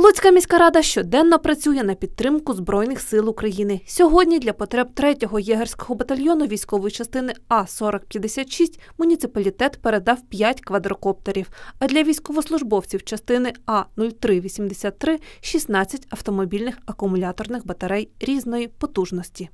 Луцька міська рада щоденно працює на підтримку збройних сил України. Сьогодні для потреб 3-го єгерського батальйону військової частини А 4056 муніципалітет передав 5 квадрокоптерів, а для військовослужбовців частини А 0383 – 16 автомобільних акумуляторних батарей різної потужності.